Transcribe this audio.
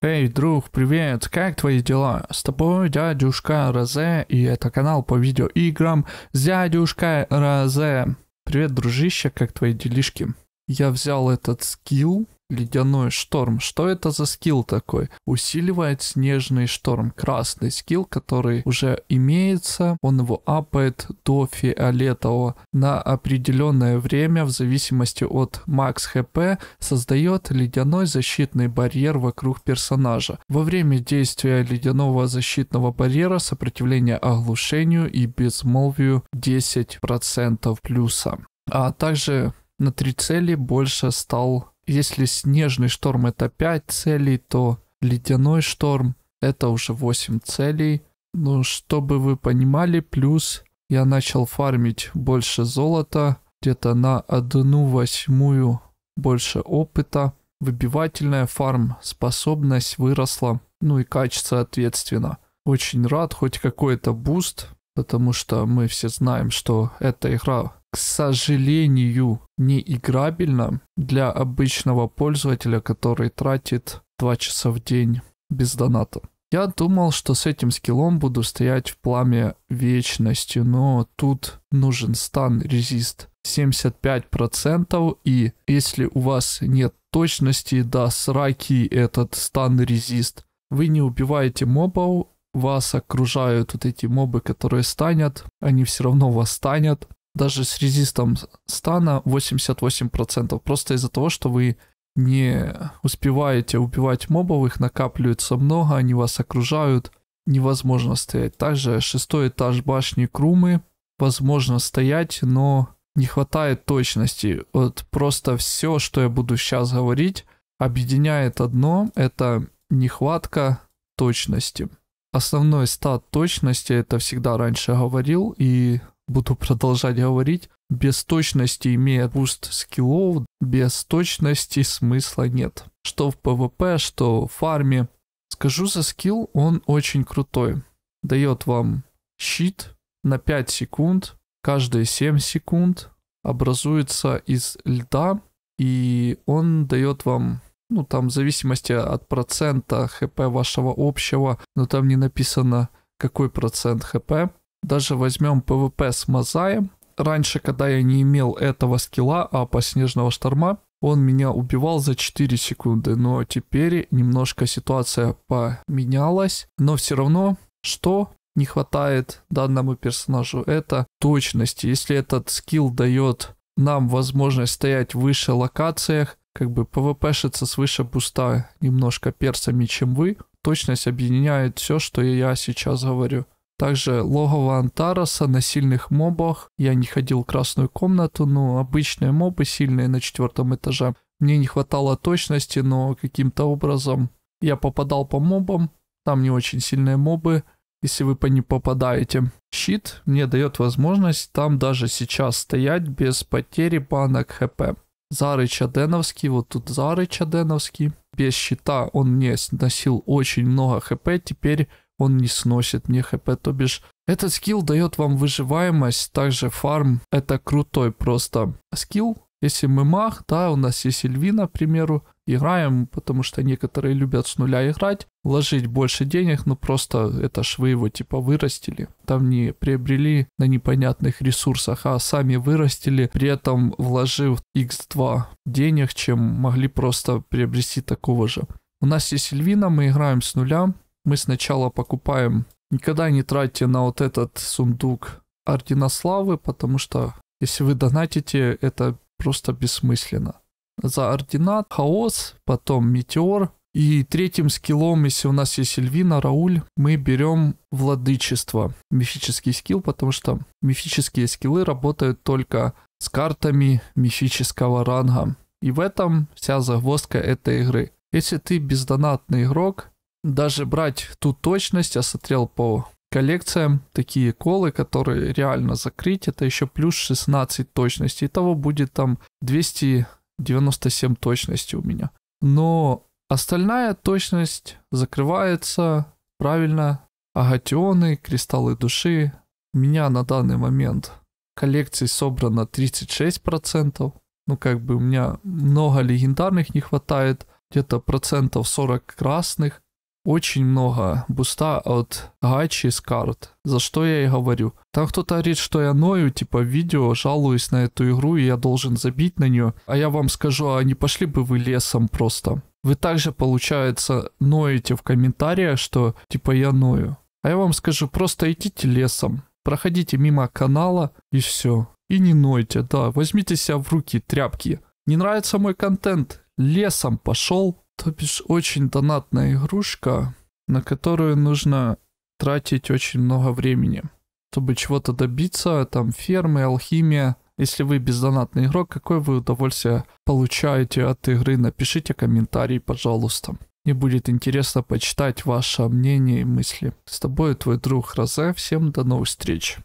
Эй, друг, привет, как твои дела? С тобой дядюшка Розе, и это канал по видеоиграм с дядюшкой Розе. Привет, дружище, как твои делишки? Я взял этот скилл, Ледяной шторм. Что это за скилл такой? Усиливает снежный шторм. Красный скилл, который уже имеется. Он его апает до фиолетового. На определенное время, в зависимости от макс хп, создает ледяной защитный барьер вокруг персонажа. Во время действия ледяного защитного барьера сопротивление оглушению и безмолвию 10% плюса. А также на три цели больше стал если снежный шторм это 5 целей, то ледяной шторм это уже 8 целей. Ну, чтобы вы понимали, плюс я начал фармить больше золота, где-то на одну восьмую больше опыта. Выбивательная фарм способность выросла, ну и качество ответственно. Очень рад, хоть какой-то буст, потому что мы все знаем, что эта игра к сожалению, не играбельно для обычного пользователя, который тратит 2 часа в день без доната. Я думал, что с этим скиллом буду стоять в пламя вечности, но тут нужен стан резист 75%, и если у вас нет точности до да, сраки этот стан резист, вы не убиваете мобов, вас окружают вот эти мобы, которые станят, они все равно вас станят, даже с резистом стана 88%, просто из-за того, что вы не успеваете убивать мобов, их накапливается много, они вас окружают, невозможно стоять. Также шестой этаж башни Крумы, возможно стоять, но не хватает точности. Вот просто все, что я буду сейчас говорить, объединяет одно, это нехватка точности. Основной стат точности, это всегда раньше говорил, и буду продолжать говорить, без точности, имея буст скиллов, без точности смысла нет. Что в ПВП, что в фарме. Скажу за скилл, он очень крутой. Дает вам щит на 5 секунд, каждые 7 секунд образуется из льда, и он дает вам, ну там в зависимости от процента хп вашего общего, но там не написано какой процент хп, даже возьмем PvP с Мазаем. Раньше, когда я не имел этого скилла, а по снежного шторма, он меня убивал за 4 секунды. Но теперь немножко ситуация поменялась. Но все равно, что не хватает данному персонажу, это точности. Если этот скилл дает нам возможность стоять выше локациях, как бы пвпшиться свыше пуста немножко персами, чем вы, точность объединяет все, что я сейчас говорю. Также логово Антараса на сильных мобах. Я не ходил в красную комнату, но обычные мобы сильные на четвертом этаже. Мне не хватало точности, но каким-то образом я попадал по мобам. Там не очень сильные мобы, если вы по ним попадаете. Щит мне дает возможность там даже сейчас стоять без потери банок хп. Зарыч Аденовский, вот тут Зарыч Аденовский. Без щита он мне сносил очень много хп, теперь он не сносит мне хп, то бишь этот скилл дает вам выживаемость, также фарм, это крутой просто скилл. Если мы мах да, у нас есть Эльвина, к примеру, играем, потому что некоторые любят с нуля играть, вложить больше денег, но ну просто это ж вы его типа вырастили. Там не приобрели на непонятных ресурсах, а сами вырастили, при этом вложив x2 денег, чем могли просто приобрести такого же. У нас есть Эльвина, мы играем с нуля, мы сначала покупаем... Никогда не тратьте на вот этот сундук Ордена Славы, потому что если вы донатите, это просто бессмысленно. За ордена Хаос, потом Метеор. И третьим скиллом, если у нас есть Эльвина, Рауль, мы берем Владычество, мифический скилл, потому что мифические скиллы работают только с картами мифического ранга. И в этом вся загвоздка этой игры. Если ты бездонатный игрок, даже брать ту точность, я смотрел по коллекциям такие колы, которые реально закрыть, это еще плюс 16 точности. Итого будет там 297 точности у меня. Но остальная точность закрывается правильно. Агатионы, кристаллы души. У меня на данный момент коллекции собрано 36%. Ну как бы у меня много легендарных не хватает. Где-то процентов 40 красных очень много буста от Гачи с карт, за что я и говорю. Там кто-то говорит, что я ною, типа, видео, жалуюсь на эту игру, и я должен забить на нее. А я вам скажу, а не пошли бы вы лесом просто. Вы также, получается, ноете в комментариях, что, типа, я ною. А я вам скажу, просто идите лесом, проходите мимо канала и все. И не нойте, да, возьмите себя в руки, тряпки. Не нравится мой контент, лесом пошел, то бишь очень донатная игрушка, на которую нужно тратить очень много времени, чтобы чего-то добиться, там фермы, алхимия. Если вы бездонатный игрок, какое вы удовольствие получаете от игры, напишите комментарий, пожалуйста. Мне будет интересно почитать ваше мнение и мысли. С тобой твой друг Розе. Всем до новых встреч.